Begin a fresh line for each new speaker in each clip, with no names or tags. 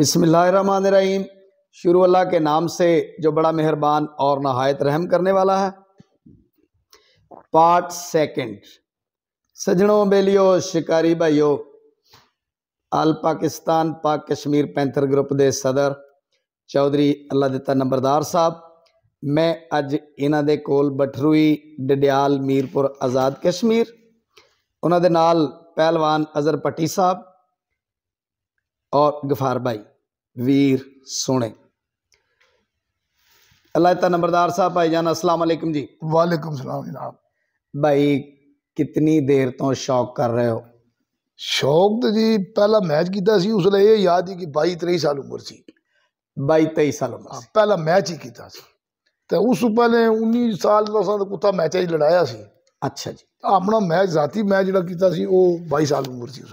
بسم اللہ الرحمن الرحیم شروع اللہ کے نام سے جو بڑا مہربان اور نہایت رحم کرنے والا ہے پارٹ سیکنڈ سجنوں بیلیو شکاری بھائیو آل پاکستان پاک کشمیر پینتھر گروپ دے صدر چودھری اللہ دیتا نمبردار صاحب میں اج دے کول بٹھروئی ڈڈیال میرپور آزاد کشمیر دے نال پہلوان اظہر پٹی صاحب اور گفار بھائی ویر سونے دیر
تو شوق کر رہے ہو شوق تو جی پہلا میچ کیتا سی اس کیا یاد ہی کہ بائی تری سال عمر سی بائی تئی سال عمر ہاں، سی پہلا میچ ہی کیتا سی تو اس پہلے انی سال کتا میچ ہی لڑایا سی اچھا جی اپنا میچ ذاتی میچ کیتا سی وہ بائی سال عمر سی اس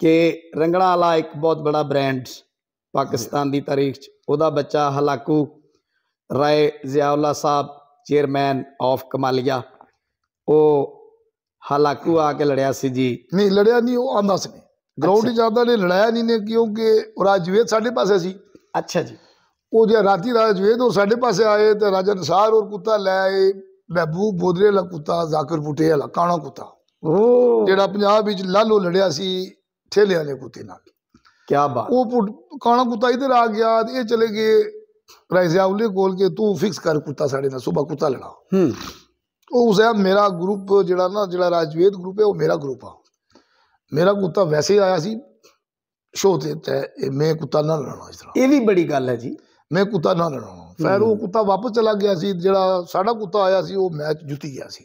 ਕਿ ਰੰਗਣਾ ਵਾਲਾ ਇੱਕ ਬਹੁਤ ਬੜਾ ਬ੍ਰਾਂਡ ਪਾਕਿਸਤਾਨ ਦੀ ਤਾਰੀਖ 'ਚ ਉਹਦਾ ਬੱਚਾ ਹਲਾਕੂ ਰਾਏ ਜ਼ਿਆਉਲਾ ਸਾਹਿਬ ਚੇਅਰਮੈਨ ਆਫ ਕਮਾਲੀਆ
ਉਹ ਹਲਾਕੂ ਆ ਕੇ ਲੜਿਆ ਸੀ ਜੀ ਨਹੀਂ ਲੜਿਆ ਨਹੀਂ ਉਹ ਆਂਦਾ ਸੀ ਗਰਾਊਂਡ ਜਿਆਦਾ ਨੇ ਲੜਾਇਆ ਨਹੀਂ ਨੇ ਕਿਉਂਕਿ ਉਹ ਰਾਜਵੇਦ ਸਾਡੇ ਪਾਸੇ ਸੀ ਅੱਛਾ ਜੀ ਉਹ ਜੇ ਰਾਤੀ ਰਾਜਵੇਦ ਉਹ ਸਾਡੇ ਪਾਸੇ ਆਏ ਤੇ ਰਾਜਨਸਾਰ ਔਰ ਕੁੱਤਾ ਲੈ ਆਏ ਮਹਿਬੂਬ ਬੋਦਰੇ ਲਾ ਕੁੱਤਾ ਜ਼ਾਕਰ ਬੂਟੇ ਵਾਲਾ ਕਾਣਾ ਕੁੱਤਾ ਉਹ ਜਿਹੜਾ ਪੰਜਾਬ ਵਿੱਚ ਲਾਲੋ ਲੜਿਆ ਸੀ ਠੇਲੇ ਵਾਲੇ ਕੁੱਤੇ ਨਾਲ ਕੀ ਬਾਤ ਉਹ ਕਾਣਾ ਕੁੱਤਾ ਇਧਰ ਆ ਗਿਆ ਇਹ ਚਲੇ ਗਏ ਰਾਇਜ਼ਾਉਲੇ ਕੋਲ ਕੇ ਤੂੰ ਫਿਕਸ ਕਰ ਕੁੱਤਾ ਸਾਡੇ ਨਾਲ ਸਵੇਰ ਕੁੱਤਾ ਲੜਾ ਹੂੰ ਉਹ ਉਸਿਆ ਮੇਰਾ ਗਰੁੱਪ ਜਿਹੜਾ ਨਾ ਜਿਹੜਾ ਰਾਜਵੇਦ ਗਰੁੱਪ ਹੈ ਉਹ ਮੇਰਾ ਗਰੁੱਪ ਆ ਮੇਰਾ ਕੁੱਤਾ ਵੈਸੇ ਆਇਆ ਸੀ ਸ਼ੋਅ ਤੇ ਤੇ ਮੈਂ ਕੁੱਤਾ ਨਾ ਲੜਾਉਣਾ ਇਸ ਤਰ੍ਹਾਂ ਇਹ ਵੀ ਬੜੀ ਗੱਲ ਹੈ ਜੀ ਮੈਂ ਕੁੱਤਾ ਨਾ ਲੜਾਉਣਾ ਫਿਰ ਉਹ ਕੁੱਤਾ ਵਾਪਸ ਚਲਾ ਗਿਆ ਸੀ ਜਿਹੜਾ ਸਾਡਾ ਕੁੱਤਾ ਆਇਆ ਸੀ ਉਹ ਮੈਚ ਜੁੱਤੀ ਗਿਆ ਸੀ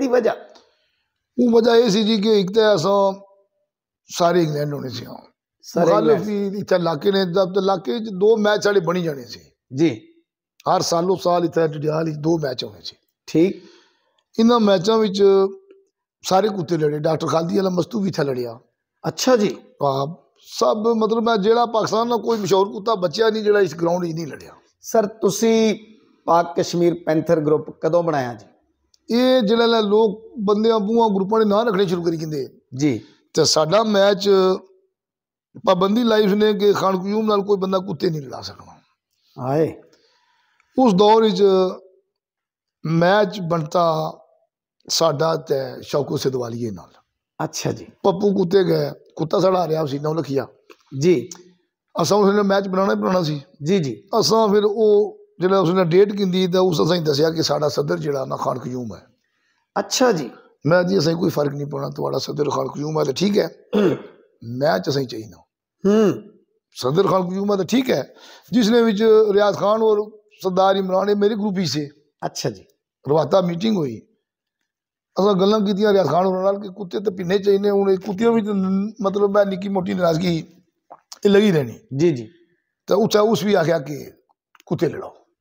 ਦੀ ਵਜ੍ਹਾ ਉਹ ਵਜ੍ਹਾ ਇਹ ਸੀ ਜੀ ਕਿ ਇੱਕ તો ਅਸਾਂ ਸਾਰੇ ਇੰਗਲੈਂਡ ਹੋਣੇ ਸੀ ਮੁਖਾਲਫੀ ਇੱਥੇ ਇਲਾਕੇ ਨੇ ਜਦ ਇਲਾਕੇ ਚ ਦੋ ਮੈਚ ਸਾਡੇ ਬਣੀ ਜਾਣੇ ਸੀ ਜੀ ਹਰ ਸਾਲੋ ਸਾਲ ਇੱਥੇ ਜੁਡਿਆਲ ਵਿੱਚ ਦੋ ਮੈਚ ਹੋਣੇ ਸੀ ਠੀਕ ਇਹਨਾਂ ਮੈਚਾਂ ਵਿੱਚ ਸਾਰੇ ਕੁੱਤੇ ਲੜੇ ਡਾਕਟਰ ਖਾਲਦੀ ਵਾਲਾ ਮਸਤੂ ਵੀ ਇੱਥੇ ਲੜਿਆ ਅੱਛਾ ਜੀ ਆਪ ਸਭ ਮਤਲਬ ਮੈਂ ਜਿਹੜਾ ਪਾਕਿਸਤਾਨ ਦਾ ਕੋਈ ਮਸ਼ਹੂਰ ਕੁੱਤਾ ਬੱਚਿਆ ਨਹੀਂ ਜਿਹੜਾ ਇਸ ਗਰਾਊਂਡ 'ਚ ਨਹੀਂ ਲੜਿਆ ਸਰ ਤੁਸੀਂ ਪਾਕ ਕਸ਼ਮੀਰ ਪੈਂਥਰ ਗਰੁੱਪ ਕਦੋਂ ਬਣਾਇਆ ਜੀ شوکو سد والی جی پپو کتے گئے میچ بنا بنا جی اصا فر جلے اس نے ڈیٹ کی دی تھا اس اسیں دسیا کہ ساڑا صدر جڑا نا خان قیوم ہے اچھا جی میں جی اسیں کوئی فرق نہیں پڑنا تمہارا صدر خان قیوم ہے تو ٹھیک ہے میں چ اسیں چاہیے ہوں صدر خان قیوم ہے تو ٹھیک ہے جس نے وچ ریاض خان اور سردار عمران میرے گروپ ہی سے اچھا جی رواتا میٹنگ ہوئی اسا گلاں کیتیاں ریاض خان اور نال کہ کتے تے پینے چاہیے نے ان کتےوں وچ مطلب میں نکی موٹی ناراضگی لگی رہنی جی جی تو اس بھی آخیا کہ کتے لڑاؤ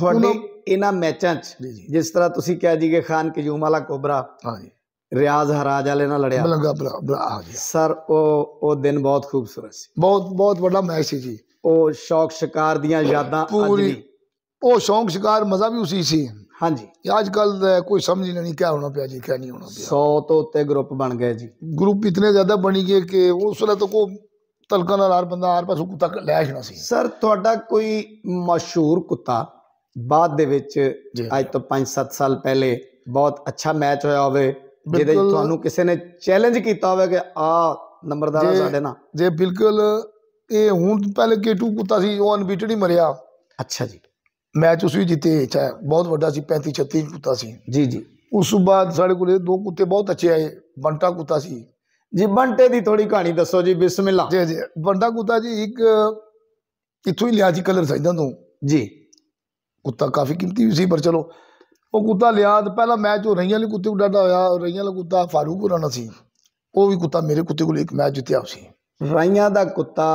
ਤੁਹਾਡੇ ਇਹਨਾਂ ਮੈਚਾਂ 'ਚ ਜਿਸ ਤਰ੍ਹਾਂ ਤੁਸੀਂ ਕਿਹਾ ਜੀ ਕਿ
ਖਾਨ ਕਯੂਮ ਵਾਲਾ ਕੋਬਰਾ ਹਾਂਜੀ ਰਿਆਜ਼ ਹਰਾਜ ਵਾਲੇ ਨਾਲ ਲੜਿਆ ਬਲੰਗਾ ਬਲਾ ਆ ਗਿਆ ਸਰ ਉਹ ਉਹ ਦਿਨ ਬਹੁਤ ਖੂਬਸੂਰਤ ਸੀ ਬਹੁਤ ਬਹੁਤ ਵੱਡਾ ਮੈਚ ਸੀ ਜੀ ਉਹ ਸ਼ੌਕ ਸ਼ਿਕਾਰ ਦੀਆਂ ਯਾਦਾਂ ਅੱਜ ਵੀ
ਉਹ ਸ਼ੌਕ ਸ਼ਿਕਾਰ ਮਜ਼ਾ ਵੀ ਉਸੀ ਸੀ ਹਾਂਜੀ ਅੱਜ ਕੱਲ ਕੋਈ ਸਮਝ ਨਹੀਂ ਕਿਆ ਹੋਣਾ ਪਿਆ ਜੀ ਕਿਆ ਨਹੀਂ ਹੋਣਾ ਪਿਆ 100 ਤੋਂ ਉੱਤੇ ਗਰੁੱਪ ਬਣ ਗਏ ਜੀ ਗਰੁੱਪ ਇਤਨੇ ਜ਼ਿਆਦਾ ਬਣ ਗਏ ਕਿ ਉਸ ਵੇਲੇ ਤਾਂ ਕੋ ਤਲਕਾਂ ਨਾਲ ਹਰ ਬੰਦਾ ਹਰ ਪਾਸੋਂ ਕੁੱਤਾ ਲੈ ਛਣਾ ਸੀ ਸਰ ਤੁਹਾਡਾ ਕੋਈ
ਮਸ਼ਹੂਰ ਕੁੱਤਾ ਬਾਅਦ ਦੇ ਵਿੱਚ ਅੱਜ ਤੋਂ 5-7 ਸਾਲ ਪਹਿਲੇ ਬਹੁਤ ਅੱਛਾ ਮੈਚ ਹੋਇਆ ਹੋਵੇ ਜਿਹਦੇ ਤੁਹਾਨੂੰ ਕਿਸੇ ਨੇ ਚੈਲੰਜ ਕੀਤਾ ਹੋਵੇ ਕਿ ਆ
ਨੰਬਰਦਾਰ ਸਾਡੇ ਨਾਲ ਜੇ ਬਿਲਕੁਲ ਇਹ ਹੁਣ ਪਹਿਲੇ ਟੂ ਕੁੱਤਾ ਸੀ ਉਹ ਅਨਬੀਟਡ ਹੀ ਮਰਿਆ ਅੱਛਾ ਜੀ ਮੈਚ ਉਸ ਵੀ ਜਿੱਤੇ ਚਾਹ ਬਹੁਤ ਵੱਡਾ ਸੀ 35 36 ਕੁੱਤਾ ਸੀ ਜੀ ਜੀ ਉਸ ਤੋਂ ਬਾਅਦ ਸਾਡੇ ਕੋਲ ਦੋ ਕੁੱਤੇ ਬਹੁਤ ਅੱਛੇ ਆਏ ਬੰਟਾ ਕੁੱਤਾ ਸੀ ਜੀ ਬੰਟੇ ਦੀ ਥੋੜੀ ਕਹਾਣੀ ਦੱਸੋ ਜੀ ਬਿਸਮਿਲ੍ਲਾ ਜੀ ਜੀ ਬੰਟਾ ਕੁੱਤਾ ਜੀ ਇੱਕ ਕਿੱਥੋਂ ਹੀ ਲਿਆ ਜੀ ਕਲਰ ਸਾਈਦਾਂ ਤੋਂ ਜੀ کتا کافی قیمتی بھی سی پر چلو وہ کتا لیا تو پہلا میچ وہ رہیاں لی کتے کو ڈاڈا ہویا اور رہیاں لی کتا فاروق رہنا سی وہ بھی کتا میرے کتے کو لی ایک میچ جتیا ہو سی رہیاں دا کتا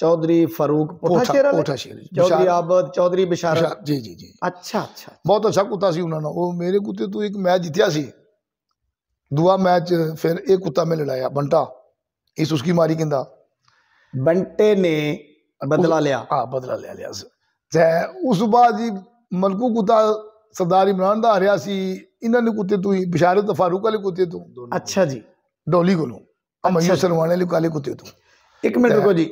چودری فاروق پوٹھا شیر پوٹھا شیر چودری عابد چودری بشارت جی جی جی اچھا اچھا, اچھا۔ بہت اچھا کتا سی انہوں نے وہ میرے کتے تو ایک میچ جتیا سی دعا میچ پھر ایک کتا میں لڑایا بنٹا اس اس کی ماری کندہ بنٹے نے بدلہ لیا ہاں بدلہ لیا لیا سے ਤੇ ਉਸ ਬਾਅਦ ਹੀ ਮਲਕੂ ਕੁੱਤਾ ਸਰਦਾਰ ਇਮਰਾਨ ਦਾ ਹਰਿਆ ਸੀ ਇਹਨਾਂ ਨੇ ਕੁੱਤੇ ਤੂੰ ਬਿਸ਼ਾਰਤ ਫਾਰੂਕ ਵਾਲੇ ਕੁੱਤੇ ਤੂੰ ਅੱਛਾ ਜੀ ਡੋਲੀ ਕੋਲੋਂ ਹਮਾਇਓ ਸਰਵਾਣੇ ਲਈ ਕਾਲੇ ਕੁੱਤੇ ਤੂੰ ਇੱਕ ਮਿੰਟ ਰੁਕੋ ਜੀ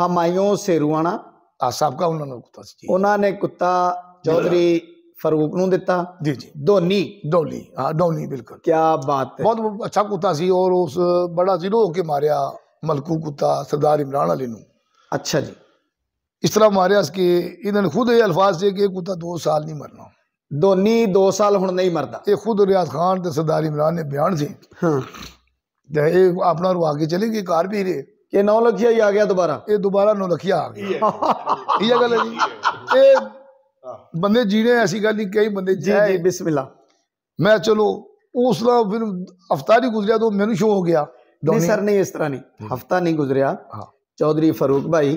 ਹਮਾਇਓ ਸਰਵਾਣਾ ਆ ਸਾਬਕਾ ਉਹਨਾਂ ਨੂੰ
ਕੁੱਤਾ ਸੀ ਉਹਨਾਂ ਨੇ ਕੁੱਤਾ ਚੌਧਰੀ ਫਾਰੂਕ ਨੂੰ ਦਿੱਤਾ ਜੀ ਜੀ ਧੋਨੀ ਡੋਲੀ
ਹਾਂ ਡੋਲੀ ਬਿਲਕੁਲ ਕੀ ਬਾਤ ਹੈ ਬਹੁਤ ਅੱਛਾ ਕੁੱਤਾ ਸੀ ਔਰ ਉਸ ਬੜਾ ਜ਼ੀਰੋ ਹੋ ਕੇ ਮਾਰਿਆ ਮਲਕੂ ਕੁੱਤਾ ਸਰਦਾਰ ਇਮਰਾਨ ਵਾਲੇ ਨੂੰ ਅੱਛਾ ਜੀ اس طرح ہمارے ہاں اس کے انہوں نے خود یہ الفاظ سے کہ کتا دو سال نہیں مرنا دونی دو سال ہون نہیں مرتا یہ خود ریاض خان تے صدار عمران نے بیان سے ہاں۔ یہ اپنا رو آگے چلے گی کار بھی رہے یہ نو لکھیا ہی آگیا دوبارہ یہ دوبارہ نو لکھیا آگیا یہ اگر ہے جی۔ یہ بندے جینے ایسی کہا نہیں کہیں بندے جی جی بسم اللہ میں چلو اس طرح پھر ہفتہ نہیں گزریا تو میں نے شو ہو گیا نہیں سر نہیں اس طرح
نہیں ہفتہ نہیں گزریا ہاں۔ چودری فاروق بھائی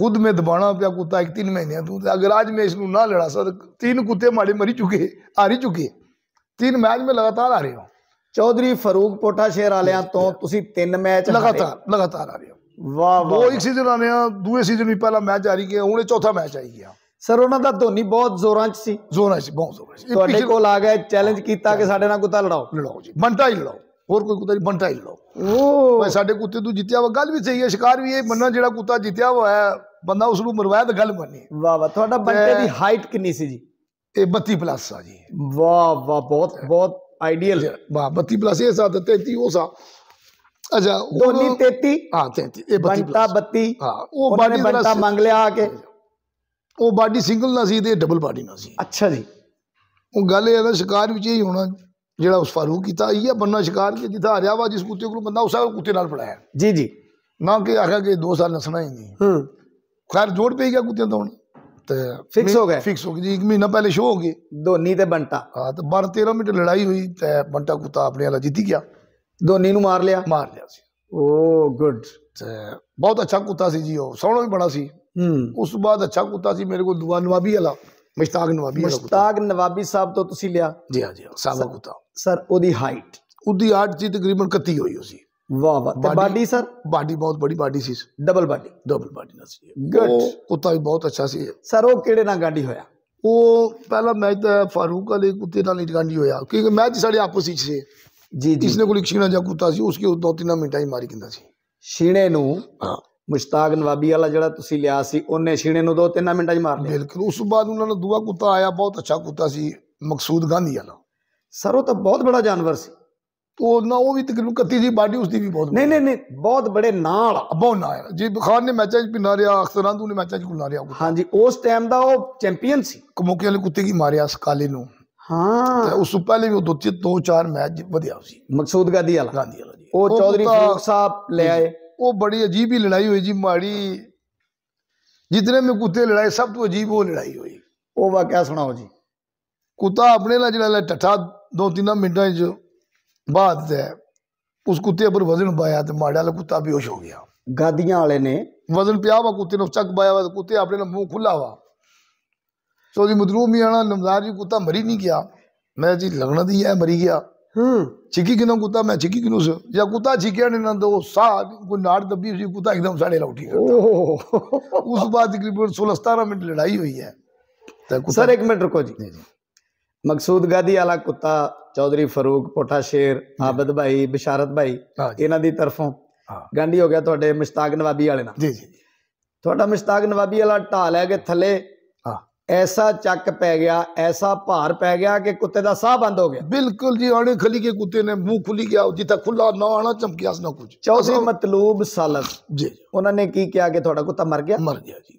खुद ਦਬਾਣਾ ਪਿਆ ਕੁੱਤਾ कुत्ता एक तीन ਤੋਂ ਤੇ अगर आज मैं इसको ना लड़ा सर तीन कुत्ते मारे मरी चुके हारी ਚੁਕੇ तीन ਮੈਚ ਮੇ ਲਗਾਤਾਰ ਆ ਰਹੇ ਹੋ ਚੌਧਰੀ ਫਰੂਕ ਪੋਟਾ ਸ਼ੇਰ ਵਾਲਿਆਂ ਤੋਂ ਤੁਸੀਂ ਤਿੰਨ ਮੈਚ ਲਗਾਤਾਰ ਲਗਾਤਾਰ ਆ ਰਹੇ ਹੋ ਵਾਹ ਵਾਹ ਉਹ ਇੱਕ ਸੀਜ਼ਨ ਆਨੇ ਆ ਦੂਏ ਸੀਜ਼ਨ ਵੀ ਪਹਿਲਾ ਮੈਚ ਆ ਰਹੀ ਗਿਆ ਹੁਣ ਚੌਥਾ ਮੈਚ ਆਈ ਗਿਆ ਸਰ ਉਹਨਾਂ ਦਾ ਧੋਨੀ ਬਹੁਤ ਜ਼ੋਰਾਂ 'ਚ ਸੀ ਜ਼ੋਰਾਂ 'ਚ ਬਹੁਤ ਜ਼ੋਰਾਂ 'ਚ ਤੁਹਾਡੇ ਕੋਲ ਆ ਗਿਆ ਚੈਲੰਜ ਕੀਤਾ ਕਿ ਸਾਡੇ ਨਾਲ ਕੁੱਤਾ ਲੜਾਓ ਲੜਾਓ ਜੀ ਬੰਟਾ ਹੀ ਲੜਾਓ ਹੋਰ ਕੋਈ ਕੁੱਤਾ ਨਹੀਂ ਬੰਟਾ ਹੀ ਲਓ ਓ ਸਾਡੇ ਕੁੱਤੇ ਤੂੰ ਜਿੱਤਿਆ ਵਾ ਗੱਲ ਵੀ ਸਹੀ ਹੈ ਸ਼ਿਕਾਰ ਵੀ ਇਹ ਮੰਨਣਾ ਜਿਹੜਾ ਕੁੱਤਾ ਜਿੱਤਿਆ ਹੋਇਆ ਹੈ ਬੰਦਾ ਉਸ ਨੂੰ ਮਰਵਾਇਆ ਤਾਂ ਗੱਲ ਮੰਨੀ ਵਾ ਵਾ ਤੁਹਾਡਾ ਬੰਟੇ ਦੀ ਹਾਈਟ ਕਿੰਨੀ ਸੀ ਜੀ ਇਹ 32 ਪਲੱਸ ਆ ਜੀ ਵਾ ਵਾ ਬਹੁਤ ਬਹੁਤ ਆਈਡੀਅਲ ਵਾ 32 ਪਲੱਸ ਇਹ ਸਾ 33 ਉਹ ਸਾ ਅੱਛਾ ਦੋਨੀ 33 ਹਾਂ 33 ਇਹ 32 ਬੰਟਾ 32 ਹਾਂ ਉਹ ਬਾਡੀ ਬੰਟਾ ਮੰਗ ਲਿਆ ਆ ਕੇ ਉਹ ਬਾਡੀ ਸਿੰਗਲ ਨਾ ਸੀ ਤੇ ਡਬਲ ਬਾਡੀ ਨਾ ਸੀ ਅੱਛਾ ਜੀ ਉਹ ਗੱਲ ਇਹ ਹੈ ਨਾ ਸ਼ਿਕਾਰ ਵਿੱਚ ਇਹ ਹੋਣਾ ਜਿਹੜਾ ਉਸ ਫਾਰੂਕ ਕੀਤਾ ਇਹ यह बनना शिकार के जिधर ਵਾ ਜਿਸ ਕੁੱਤੇ ਕੋਲ को ਉਸਾ ਕੁੱਤੇ ਨਾਲ नाल ਜੀ ਜੀ जी ਨਾ ਕਿ ਆਖਿਆ ਕਿ 2 ਸਾਲ ਨਸਣਾ ਹੀ ਨਹੀਂ ਹੂੰ ਖੈਰ ਜੋੜ ਪਈ ਗਿਆ ਕੁੱਤਿਆਂ ਤੋਂ ਤੇ ਫਿਕਸ ਹੋ ਗਿਆ ਫਿਕਸ ਹੋ ਗਈ ਜੀ 1 ਮਹੀਨਾ ਪਹਿਲੇ ਸ਼ੋ ਹੋ ਗਏ ਧੋਨੀ ਤੇ ਬੰਟਾ ਹਾਂ ਤੇ 12 13 ਮਿੰਟ ਲੜਾਈ ਹੋਈ ਤੇ ਬੰਟਾ ਕੁੱਤਾ ਆਪਣੇ ਵਾਲਾ ਜਿੱਤੀ ਗਿਆ ਧੋਨੀ ਨੂੰ ਮਾਰ ਲਿਆ ਮਾਰ ਲਿਆ ਸੀ ਓ ਗੁੱਡ ਤੇ ਬਹੁਤ ਅੱਛਾ ਕੁੱਤਾ ਸੀ ਜੀ ਉਹ ਸੋਹਣਾ ਵੀ ਬੜਾ ਸੀ ਹੂੰ ਉਸ ਤੋਂ ਬਾਅਦ ਅੱਛਾ ਕੁੱਤਾ ਸੀ ਮੇਰੇ ਕੋਲ ਦੁਆ ਨਵਾਬੀ ਵਾਲਾ ਮਸ਼ਤਾਕ ਨਵਾਬੀ ਮਸ਼ਤਾਕ ਨਵਾਬੀ ਸਾਹਿਬ ਤੋਂ ਤੁਸੀਂ ਲਿਆ ਜੀ ਹਾਂ ਜੀ ਸਾਬਾ ਕੁੱਤਾ ਸਰ ਉਹਦੀ ਹਾਈਟ ਉਹਦੀ ਹਾਈਟ
ਜੀ ਤਕਰੀਬਨ 31 ਹੋਈ ਸੀ ਵਾਹ ਵਾਹ ਤੇ ਬਾਡੀ ਸਰ ਬਾਡੀ ਬਹੁਤ ਬੜੀ ਬਾਡੀ ਸੀ ਡਬਲ ਬਾਡੀ ਡਬਲ
ਬਾਡੀ ਨਾਲ ਸੀ ਗੱਟ ਕੁੱਤਾ ਵੀ ਬਹੁਤ ਅੱਛਾ ਸੀ ਸਰ ਉਹ ਕਿਹੜੇ ਨਾਲ ਗਾਂਢੀ ਹੋਇਆ ਉਹ ਪਹਿਲਾ ਮੈਚ ਤਾਂ ਫਾਰੂਕ ਅਲੀ ਕੁੱਤੇ ਨਾਲ ਨਹੀਂ ਗਾਂਢੀ ਹੋਇਆ ਕਿਉਂਕਿ ਮੈਚ ਸਾਡੇ ਆਪਸ ਵਿੱਚ ਸੀ ਜੀ ਜੀ ਇਸਨੇ ਕੋਲ ਇੱਕ ਛੀਣਾ ਜਾਂ ਕੁੱਤਾ ਸੀ ਉਸਕੇ ਉਹ ਦੋ ਤਿੰਨ ਮਿੰਟਾਂ ਹੀ ਮਾਰੀ ਕਿੰਦਾ ਸੀ ਛੀਣੇ ਨੂੰ ਹਾਂ ਮੁਸ਼ਤਾਕ ਨਵਾਬੀ
ਵਾਲਾ ਜਿਹੜਾ ਤੁਸੀਂ ਲਿਆ ਸੀ ਉਹਨੇ ਛੀਣੇ ਨੂੰ ਦੋ ਤਿੰਨ ਮਿੰਟਾਂ ਹੀ ਮਾਰ ਲਿਆ ਬਿਲਕੁਲ ਉਸ ਤੋਂ ਬਾਅਦ ਉਹਨਾਂ ਨੂੰ ਦੂਆ ਕੁੱਤਾ ਆਇਆ ਬਹੁਤ
ਅੱਛਾ ਕੁੱਤਾ ਸੀ ਮਕਸੂਦ ਗਾਂਧੀ ਵਾਲਾ ਸਰ ਉਹ ਤਾਂ ਬਹੁਤ ਬੜਾ ਜਾਨਵਰ ਸੀ ਉਹ ਨਾ ਉਹ ਵੀ ਤਕਰੀਬਨ ਕੱਤੀ ਦੀ ਬਾਡੀ ਉਸਦੀ ਵੀ ਬਹੁਤ ਨਹੀਂ ਨਹੀਂ ਨਹੀਂ ਬਹੁਤ ਬੜੇ ਨਾਲ ਅਬੋ ਨਾ ਜੀ ਬਖਾਨ ਨੇ ਮੈਚਾਂ 'ਚ ਵੀ ਨਾ ਰਿਹਾ ਅਖਸਰਾਂਦੂ ਨੇ ਮੈਚਾਂ 'ਚ ਕੁੱਲਾ ਰਿਹਾ ਹਾਂਜੀ ਉਸ ਟਾਈਮ ਦਾ ਉਹ ਚੈਂਪੀਅਨ ਸੀ ਕਮੋਕੇ ਵਾਲੇ ਕੁੱਤੇ ਕੀ ਮਾਰਿਆ ਸਕਾਲੇ ਨੂੰ ਹਾਂ ਉਸ ਤੋਂ ਪਹਿਲੇ ਵੀ ਉਹ ਦੋ ਦੋ ਚਾਰ ਮੈਚ ਵਧਿਆ ਸੀ ਮਕਸੂਦ ਗਾਦੀ ਵਾਲਾ ਗਾਦੀ ਵਾਲਾ ਜੀ ਉਹ ਚੌਧਰੀ ਫਰੂਕ ਸਾਹਿਬ ਲੈ ਆਏ ਉਹ ਬੜੀ ਅਜੀਬ ਹੀ ਲੜਾਈ ਹੋਈ ਜੀ ਮਾੜੀ ਜਿਤਨੇ ਮੈਂ ਕੁੱਤੇ ਲੜਾਈ ਸਭ ਤੋਂ ਅਜੀਬ ਉਹ ਲੜਾਈ ਹੋਈ ਉਹ ਵਾਕਿਆ ਸੁਣਾਓ ਜੀ ਕੁੱਤਾ ਆਪਣੇ ਨਾਲ ਜਿਹੜਾ ਲੈ ਟੱਠਾ دو تین منٹیں بعد اس کتے پر وزن پایا تو ماڑے والا کتا بے ہوش ہو گیا گادیاں والے نے وزن پیا ہوا کتے نے چک پایا ہوا کتے اپنے نے منہ کھلا ہوا چودھری جی مدروب بھی آنا نمدار جی کتا مری نہیں گیا میں جی لگنا دی ہے مری گیا چھکی کنوں کتا میں چھکی کنوں سے یا کتا چھکیا نہیں نہ دو سا کوئی ناڑ دبی ہوئی کتا ایک دم ساڑے لوٹی اس بعد تقریباً سولہ ستارہ منٹ لڑائی ہوئی ہے سر ایک منٹ رکو جی,
جی،, جی۔ ਮਕਸੂਦ ਗਾਦੀ ਵਾਲਾ ਕੁੱਤਾ ਚੌਧਰੀ ਫਾਰੂਕ ਪੋਟਾ ਸ਼ੇਰ ਆਬਦ ਭਾਈ ਬਿਸ਼ਾਰਤ ਭਾਈ ਇਹਨਾਂ ਦੀ ਤਰਫੋਂ ਗਾਂਢੀ ਹੋ ਗਿਆ ਤੁਹਾਡੇ ਮਸ਼ਤਾਕ ਨਵਾਬੀ ਵਾਲੇ ਨਾਲ ਜੀ ਜੀ ਤੁਹਾਡਾ ਮਸ਼ਤਾਕ ਨਵਾਬੀ ਵਾਲਾ ਢਾ ਲੈ ਕੇ ਥੱਲੇ ਐਸਾ ਚੱਕ ਪੈ ਗਿਆ ਐਸਾ ਭਾਰ ਪੈ ਗਿਆ ਕਿ ਕੁੱਤੇ ਦਾ ਸਾਹ ਬੰਦ ਹੋ ਗਿਆ ਬਿਲਕੁਲ ਜੀ ਆਣੇ ਖਲੀ ਕੇ ਕੁੱਤੇ ਨੇ ਮੂੰਹ ਖੁੱਲੀ ਗਿਆ ਜਿੱਥੇ ਖੁੱਲਾ ਨਾ ਆਣਾ ਚਮਕਿਆ ਨਾ ਕੁਝ ਚੌਸੀ ਮਤਲੂਬ ਸਾਲਸ ਜੀ ਉਹਨਾਂ ਨੇ ਕੀ ਕਿਹਾ ਕਿ ਤੁਹਾਡਾ
ਕੁੱਤਾ ਮਰ ਗਿਆ ਮਰ ਗਿਆ ਜੀ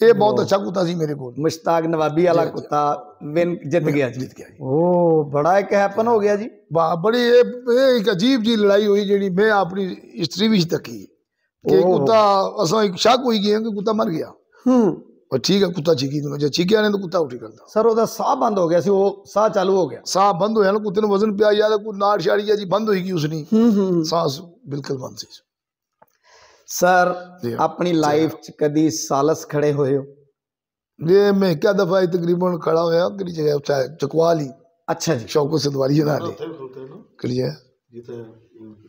یہ بہت اچھا کتا سی میرے کو مشتاق نوابی والا جی، جی۔ کتا ون جیت گیا جی جیت گیا او جی۔ بڑا ایک ہیپن ہو گیا جی واہ بڑی ایک عجیب جی لڑائی ہوئی جڑی میں اپنی ہسٹری وچ تکی کہ کتا اساں ایک شک ہوئی گیا ہاں کہ کتا مر گیا ہوں اور ٹھیک ہے کتا چیکی تو مجھے چیکیا نے تو کتا اٹھی کردا سر اودا سا بند ہو گیا سی وہ سا چالو ہو گیا سا بند ہویا نا کتے نے وزن پیا یا کوئی ناڑ شاڑی جی بند ہوئی گی اس نے سانس بالکل بند سی ਸਰ ਆਪਣੀ ਲਾਈਫ ਚ ਕਦੀ ਸਾਲਸ ਖੜੇ ਹੋਏ ਹੋ ਜੇ ਮੈਂ ਕਿਹ ਦਫਾ ਤਕਰੀਬਨ ਖੜਾ ਹੋਇਆ ਕਿ ਜਗ੍ਹਾ ਚ ਚਕਵਾ ਲਈ ਅੱਛਾ ਜੀ ਸ਼ੌਕੋ ਸਦਵਾਰੀ ਨਾਲ ਕਿਹੜੀ ਹੈ ਜਿੱਥੇ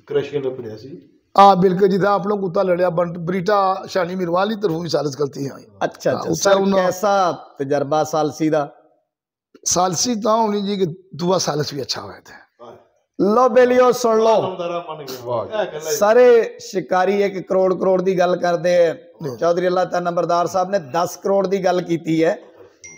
ਕ੍ਰਸ਼ੀਨ ਪੜਿਆ ਸੀ ਆ ਬਿਲਕੁਲ ਜਿੱਦਾਂ ਆਪਣਾ ਕੁੱਤਾ ਲੜਿਆ ਬੰਟ ਬ੍ਰੀਟਾ ਸ਼ਾਨੀ ਮਿਰਵਾਲੀ ਤਰਫੋਂ ਹੀ ਸਾਲਸ ਕਰਤੀ ਹੈ ਅੱਛਾ ਅੱਛਾ ਸਰ ਕਿਹੜਾ ਤਜਰਬਾ ਸਾਲਸੀ ਦਾ ਸਾਲਸੀ ਤਾਂ ਹੋਣੀ ਜੀ ਕਿ ਦੂਆ ਸਾਲਸ ਵੀ ਅੱਛਾ ਹੋਇਆ ਤੇ ਲੋ ਬੇਲਿਓ ਸੁਣ ਲੋ ਸਾਰੇ ਸ਼ਿਕਾਰੀ 1 ਕਰੋੜ ਕਰੋੜ ਦੀ ਗੱਲ
ਕਰਦੇ ਐ ਚੌਧਰੀ ਅੱਲਾ ਤਾਂ ਨੰਬਰਦਾਰ ਸਾਹਿਬ ਨੇ 10 ਕਰੋੜ ਦੀ ਗੱਲ ਕੀਤੀ ਹੈ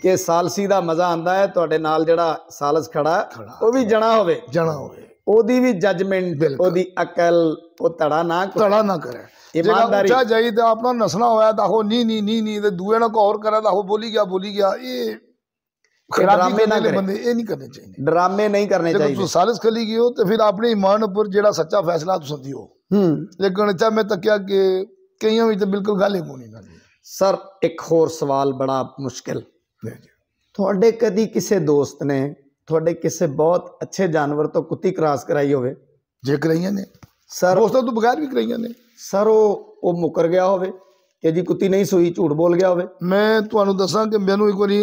ਕਿ ਸਾਲਸੀ ਦਾ ਮਜ਼ਾ ਆਂਦਾ ਹੈ ਤੁਹਾਡੇ ਨਾਲ ਜਿਹੜਾ ਸਾਲਸ ਖੜਾ ਉਹ ਵੀ ਜਣਾ ਹੋਵੇ ਜਣਾ ਹੋਵੇ ਉਹਦੀ ਵੀ ਜਜਮੈਂਟ ਉਹਦੀ ਅਕਲ ਉਹ ਤੜਾ ਨਾ ਤੜਾ ਨਾ ਕਰੇ ਇਮਾਨਦਾਰੀ ਜਿਹੜਾ
ਜਾਈ ਤੇ ਆਪਣਾ ਨਸਣਾ ਹੋਇਆ ਤਾਂ ਉਹ ਨਹੀਂ ਨਹੀਂ ਨਹੀਂ ਤੇ ਦੂਏ ਨਾਲ ਕੋਰ ਕਰਾ ਤਾਂ ਉਹ ਬੋਲੀ ਗਿਆ ਬੋਲੀ ਗਿਆ ਇਹ ڈرامے ڈرامے نہ کریں یہ نہیں نہیں نہیں کرنے کرنے چاہیے چاہیے تو تو تو تو سالس کلی ہو ہو پھر اپنے ایمان پر جڑا سچا فیصلہ لیکن اچھا میں تکیا کہ بالکل گالے کو سر ایک سوال بڑا مشکل جی، جی۔
تھوڑے تھوڑے کسے کسے دوست نے بہت اچھے جانور تو کتی کراس کرائی
ہوئے جے کرائیاں نے دوستوں تو بغیر بھی کرائیاں نے سر وہ مکر گیا ہوئے کہ جی کتی نہیں سوئی جھوٹ بول گیا ہوئے میں دساں کہ میں نے ایک میرے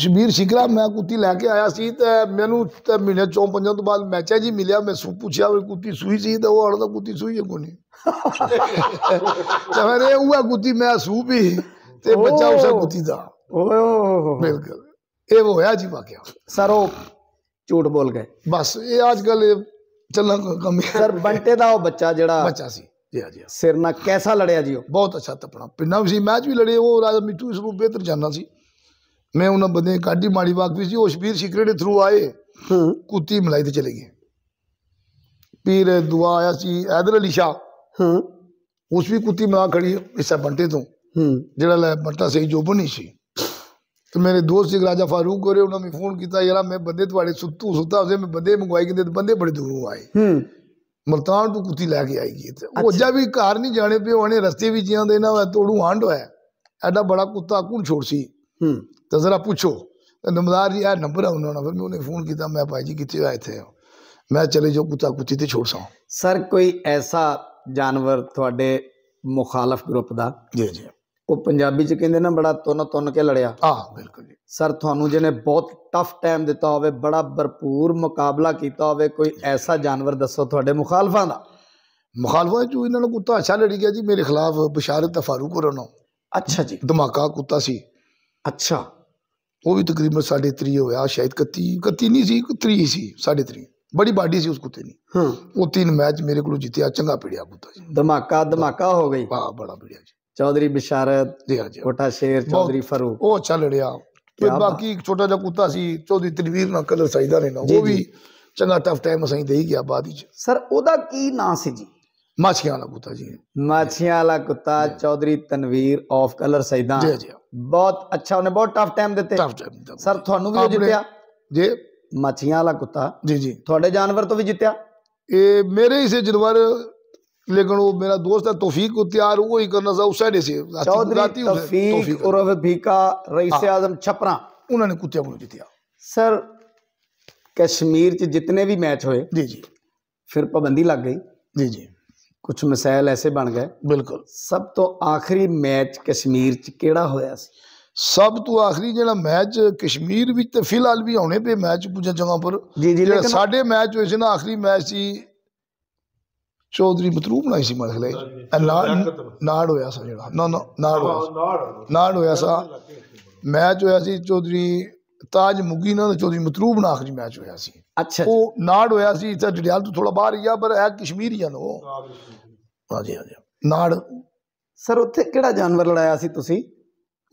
ਸ਼ਬੀਰ ਸ਼ਿਕਰਾ ਮੈਂ ਕੁੱਤੀ ਲੈ ਕੇ ਆਇਆ ਸੀ ਤੇ ਮੈਨੂੰ ਤੇ ਮਹੀਨੇ ਚੋਂ ਪੰਜਾਂ ਤੋਂ ਬਾਅਦ ਮੈਚਾ ਜੀ ਮਿਲਿਆ ਮੈਂ ਸੁ ਪੁੱਛਿਆ ਵੀ ਕੁੱਤੀ ਸੂਈ ਸੀ ਤੇ ਉਹ ਹਣ ਦਾ ਕੁੱਤੀ ਸੂਈ ਹੈ ਕੋਣੀ ਤੇ ਮੈਂ ਉਹ ਕੁੱਤੀ ਮੈਂ ਸੂ ਵੀ ਤੇ ਬੱਚਾ ਉਸ ਕੁੱਤੀ ਦਾ ਓਏ ਬਿਲਕੁਲ ਇਹ ਹੋਇਆ ਜੀ ਵਾਕਿਆ ਸਰ ਉਹ ਝੂਠ ਬੋਲ ਗਏ ਬਸ ਇਹ ਅੱਜ ਕੱਲ ਚੱਲਾਂ ਕੰਮ ਸਰ ਬੰਟੇ ਦਾ ਉਹ ਬੱਚਾ ਜਿਹੜਾ ਬੱਚਾ ਸੀ ਜੀ ਹਾਂ ਜੀ ਸਿਰ ਨਾਲ ਕੈਸਾ ਲੜਿਆ ਜੀ ਉਹ ਬਹੁਤ ਅੱਛਾ ਤਪਣਾ ਪਿੰਨਾ ਵੀ ਸੀ ਮੈਚ ਵੀ ਲੜੇ ਉਹ ਰਾਜ ਮਿੱਟੂ ਇਸ ਨੂੰ ਬਿਹਤਰ ਜਾਨਣਾ ਸੀ ਉਹਨਾਂ ਬੰਦੇ ਕਾਢੀ ਮਾੜੀ ਵਾਕ ਵੀ ਸੀ ਉਹ ਸ਼ਬੀਰ ਸ਼ਿਕਰੇ ਦੇ ਥਰੂ ਆਏ ਕੁੱਤੀ ਮਲਾਈ ਤੇ ਚਲੇ ਗਏ ਪੀਰ ਦੁਆ ਆਇਆ ਸੀ ਐਦਰ ਅਲੀ ਸ਼ਾ ਹੂੰ ਉਸ ਵੀ ਕੁੱਤੀ ਮਲਾ ਖੜੀ ਇਸਾ ਬੰਟੇ ਤੋਂ ਹੂੰ ਜਿਹੜਾ ਲੈ ਬੰਟਾ ਸਹੀ ਜੋਬ ਨਹੀਂ ਸੀ ਤੇ ਮੇਰੇ ਦੋਸਤ ਸੀ ਰਾਜਾ ਫਾਰੂਕ ਹੋਰੇ ਉਹਨਾਂ ਨੇ ਫੋਨ ਕੀਤਾ ਯਾਰਾ ਮੈਂ ਬੰਦੇ ਤੁਹਾਡੇ ਸੁੱਤੂ ਸੁੱਤਾ ਉਸੇ ਮੈਂ ਬੰਦੇ ਮੰਗਵਾਈ ਕਿਤੇ ਬੰਦੇ ਬੜੇ ਦੂਰੋਂ ਆਏ ਹੂੰ ਮਲਤਾਨ ਤੋਂ ਕੁੱਤੀ ਲੈ ਕੇ ਆਈ ਤੇ ਉਹ ਜਾ ਵੀ ਘਰ ਨਹੀਂ ਜਾਣੇ ਪਿਓ ਉਹਨੇ ਰਸਤੇ ਵਿੱਚ ਜਾਂਦੇ ਨਾ ਤੋੜੂ ਹੰਡ ਹੋਇਆ ਐਡਾ ਬੜਾ ਕੁੱਤਾ ਕੂਣ ਛੋੜ ਸੀ ਹੂੰ تو ذرا پوچھو نمدار جی نمبر ہے انہوں نے پھر میں انہیں فون کیا میں جی آئے تھے میں چلے جو کتا کتی تھی چھوڑ سا
سر کوئی ایسا جانور مخالف گروپ دا جی جی وہ پنجابی بڑا برپور مقابلہ ہوئے کوئی ایسا جانور دسوڈے مخالفا
کا جو انہوں نے جی میرے خلاف بشار اچھا جی دماغہ کتا وہ وہ وہ بھی تقریباً ساڑھے ساڑھے تری تری تری ہوا شاید کتی کتی نہیں سی سی سی بڑی باڈی اس کتے ہاں۔ تین میچ
میرے کو جیتیا چنگا کتا جی جی جی جی دھماکہ دھماکہ ہو گئی ہاں ہاں بڑا چودھری جی۔ چودھری بشارت
جی ہاں جی۔ کوٹا شیر فاروق اچھا لڑیا باقی ایک چھوٹا جا کتا سی چوی تنویر ਮਾਛੀਆਂ ਵਾਲਾ ਕੁੱਤਾ ਜੀ
ਮਾਛੀਆਂ ਵਾਲਾ ਕੁੱਤਾ ਚੌਧਰੀ ਤਨਵੀਰ ਆਫ ਕਲਰ ਸੈਦਾਂ ਜੀ ਜੀ ਬਹੁਤ ਅੱਛਾ ਉਹਨੇ ਬਹੁਤ ਟਫ ਟਾਈਮ ਦਿੱਤੇ ਟਫ ਟਾਈਮ ਸਰ ਤੁਹਾਨੂੰ ਵੀ ਜਿੱਤਿਆ
ਜੀ ਮਾਛੀਆਂ ਵਾਲਾ ਕੁੱਤਾ ਜੀ ਜੀ ਤੁਹਾਡੇ ਜਾਨਵਰ ਤੋਂ ਵੀ ਜਿੱਤਿਆ ਇਹ ਮੇਰੇ ਹੀ ਸੇ ਜਨਵਰ ਉਹ ਮੇਰਾ ਦੋਸਤ ਹੈ ਤੌਫੀਕ तोफीक ਉਹ ਹੀ वो ही ਸੀ था उस साइड से चौधरी तोफीक ਭੀਕਾ ਰਈਸ ਆਜ਼ਮ ਛਪਰਾ ਉਹਨਾਂ ਨੇ कुत्तिया ਨੂੰ ਜਿੱਤਿਆ ਸਰ
ਕਸ਼ਮੀਰ ਚ ਜਿੰਨੇ ਵੀ ਮੈਚ ਹੋਏ ਜੀ ਜੀ ਫਿਰ ਪਾਬੰਦੀ ਲੱਗ ਗਈ ਜੀ ਜੀ کچھ مسائل ایسے بن گئے سب تو آخری میچ کشمیر
کشمیر ہویا ہویا ہویا ہویا ہویا ہویا سی سی سی سی سی سب تو آخری آخری جی، جی، آخری match match match match match match بھی پہ پر ناڑ ناڑ ہاں، ناڑ سا سا تاج نا جی اچھا ہواڈ ہوا سر تھوڑا باہر ਹਾਂਜੀ ਹਾਂਜੀ ਨਾੜ ਸਰ ਉੱਥੇ ਕਿਹੜਾ ਜਾਨਵਰ ਲੜਾਇਆ ਸੀ ਤੁਸੀਂ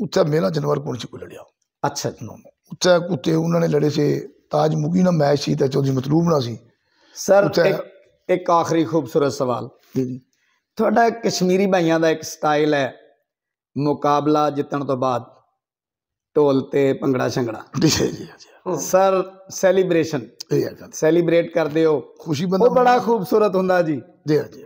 ਉੱਥੇ ਮੇਰਾ ਜਾਨਵਰ ਕੋਣ ਸੀ ਕੋਈ ਲੜਿਆ ਅੱਛਾ ਜੀ ਉੱਥੇ ਕੁੱਤੇ ਉਹਨਾਂ ਨੇ ਲੜੇ ਸੀ ਤਾਜ ਮੁਗੀ ਨਾਲ ਮੈਚ ਸੀ ਤੇ ਚੌਧਰੀ ਮਤਲੂਬ ਨਾਲ ਸੀ ਸਰ
ਇੱਕ ਆਖਰੀ ਖੂਬਸੂਰਤ ਸਵਾਲ ਤੁਹਾਡਾ ਕਸ਼ਮੀਰੀ ਭਾਈਆਂ ਦਾ ਇੱਕ ਸਟਾਈਲ ਹੈ ਮੁਕਾਬਲਾ ਜਿੱਤਣ ਤੋਂ ਬਾਅਦ ਢੋਲ ਤੇ ਭੰਗੜਾ ਛੰਗੜਾ ਜੀ ਜੀ ਸਰ ਸੈਲੀਬ੍ਰੇਸ਼ਨ ਸੈਲੀਬ੍ਰੇਟ ਕਰਦੇ ਹੋ ਖੁਸ਼ੀ ਬੰਦਾ ਉਹ ਬੜਾ ਖੂਬਸੂਰਤ
ਹੁੰਦਾ ਜੀ ਜੀ ਜੀ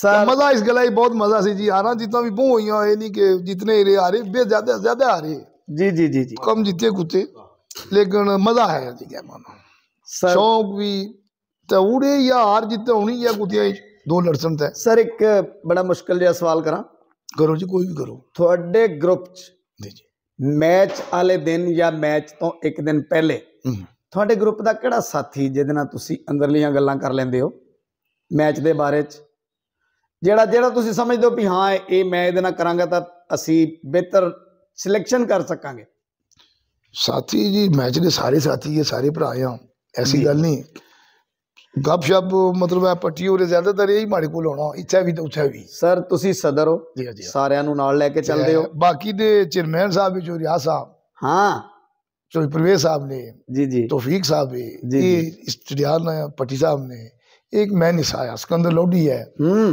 ਸਰ ਮਜ਼ਾ ਇਸ ਗੱਲਾਂ ਹੀ ਬਹੁਤ ਮਜ਼ਾ ਸੀ ਜੀ ਹਾਰਾਂ ਜਿੱਤਾਂ ਵੀ ਬਹੁ ਹੋਈਆਂ ਇਹ ਨਹੀਂ ਕਿ ਜਿੰਨੇ ਹੀ ਰਹੇ ਹਾਰੇ ਬੇ ਜ਼ਿਆਦਾ ਜ਼ਿਆਦਾ ਹਾਰੇ ਜੀ ਜੀ ਜੀ ਜੀ ਕਮ ਜਿੱਤੇ ਕੁੱਤੇ ਲੇਕਿਨ ਮਜ਼ਾ ਹੈ ਜੀ ਕਹਿ ਸਰ ਸ਼ੌਕ ਵੀ ਤਾਂ ਉੜੇ ਜਾਂ ਹਾਰ ਜਿੱਤ ਹੋਣੀ ਜਾਂ ਕੁੱਤਿਆਂ ਵਿੱਚ
ਦੋ ਲੜਸਣ ਤਾਂ ਸਰ ਇੱਕ ਬੜਾ ਮੁਸ਼ਕਲ ਜਿਹਾ ਸਵਾਲ ਕਰਾਂ ਕਰੋ ਜੀ ਕੋਈ ਵੀ ਕਰੋ ਤੁਹਾਡੇ ਗਰੁੱਪ ਚ ਜੀ ਜੀ ਮੈਚ ਵਾਲੇ ਦਿਨ ਜਾਂ ਮੈਚ ਤੋਂ ਇੱਕ ਦਿਨ ਪਹਿਲੇ ਤੁਹਾਡੇ ਗਰੁੱਪ ਦਾ ਕਿਹੜਾ ਸਾਥੀ ਜਿਹਦੇ ਨਾਲ ਤੁਸੀਂ ਅੰਦਰਲੀਆਂ ਗੱਲਾਂ ਕਰ ਲੈਂਦੇ ਹੋ ਮੈਚ ਦੇ ਬਾਰੇ ਚ ਜਿਹੜਾ ਜਿਹੜਾ ਤੁਸੀਂ ਸਮਝਦੇ ਹੋ ਵੀ ਹਾਂ ਇਹ ਮੈਂ ਇਹਦੇ ਨਾਲ ਕਰਾਂਗਾ ਤਾਂ ਅਸੀਂ ਬਿਹਤਰ
ਸਿਲੈਕਸ਼ਨ ਕਰ ਸਕਾਂਗੇ ਸਾਥੀ ਜੀ ਮੈਚ ਦੇ ਸਾਰੇ ਸਾਥੀ ਇਹ ਸਾਰੇ ਭਰਾ ਆ ਐਸੀ ਗੱਲ ਨਹੀਂ ਸ਼ੱਪ ਮਤਲਬ ਹੈ ਪੱਟੀ ਉਰੇ ਜ਼ਿਆਦਾਤਰ ਇਹ ਹੀ ਮਾੜੀ ਕੋਲ ਆਉਣਾ ਇੱਥੇ ਵੀ ਤੇ ਉੱਥੇ ਵੀ ਸਰ ਤੁਸੀਂ ਸਦਰ ਹੋ ਸਾਰਿਆਂ ਨੂੰ ਨਾਲ ਲੈ ਕੇ ਚੱਲਦੇ ਹੋ ਬਾਕੀ ਦੇ ਚੇਅਰਮੈਨ ਸਾਹਿਬ ਵੀ ਚੋਰੀਆ ਸਾਹਿਬ ਹਾਂ ਚੋਰੀ ਪ੍ਰਵੇਸ਼ ਸਾਹਿਬ ਨੇ ਜੀ ਜੀ ਤੋਫੀਕ ਸਾਹਿਬ ਵੀ ਇਹ ਇਸਟਰੀਆਨ ਪੱਟੀ ਸਾਹਿਬ ਨੇ ਇੱਕ ਮੈਂ ਨਿਸਾਇਆ ਸਕੰਦਰ ਲੋਡੀ ਹੈ ਹੂੰ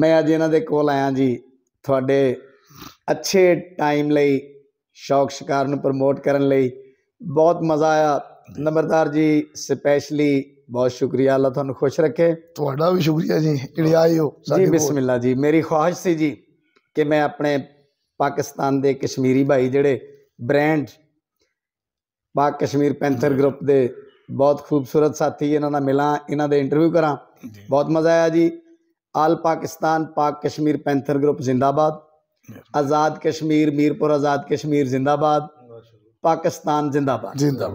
ਮੈਂ ਅੱਜ ਇਹਨਾਂ ਦੇ ਕੋਲ ਆਇਆ ਜੀ ਤੁਹਾਡੇ ਅੱਛੇ ਟਾਈਮ ਲਈ ਸ਼ੌਕ ਸ਼ਿਕਾਰ ਨੂੰ ਪ੍ਰਮੋਟ ਕਰਨ ਲਈ ਬਹੁਤ ਮਜ਼ਾ ਆਇਆ ਨੰਬਰਦਾਰ ਜੀ ਸਪੈਸ਼ਲੀ ਬਹੁਤ ਸ਼ੁਕਰੀਆ ਅੱਲਾ ਤੁਹਾਨੂੰ ਖੁਸ਼ ਰੱਖੇ
ਤੁਹਾਡਾ ਵੀ ਸ਼ੁਕਰੀਆ ਜੀ ਜਿਹੜੇ ਆਏ ਹੋ ਜੀ ਬਿਸਮਿਲ੍ਲਾ
ਜੀ ਮੇਰੀ ਖੁਆਇਸ਼ ਸੀ ਜੀ ਕਿ ਮੈਂ ਆਪਣੇ ਪਾਕਿਸਤਾਨ ਦੇ ਕਸ਼ਮੀਰੀ ਭਾਈ ਜਿਹੜੇ ਬ੍ਰਾਂਡ ਪਾਕ ਕਸ਼ਮੀਰ ਪੈਂਥਰ ਗਰੁੱਪ ਦੇ ਬਹੁਤ ਖੂਬਸੂਰਤ ਸਾਥੀ ਇਹਨਾਂ ਨਾਲ ਮਿਲਾਂ ਇਹਨਾਂ ਦੇ ਇੰਟਰਵਿਊ ਕਰਾਂ ਬਹੁਤ ਮਜ਼ਾ ਆਇਆ ਜੀ آل پاکستان پاک کشمیر پینتھر گروپ زندہ باد آزاد کشمیر میرپور آزاد کشمیر زندہ باد پاکستان زندہ باد باد زندہ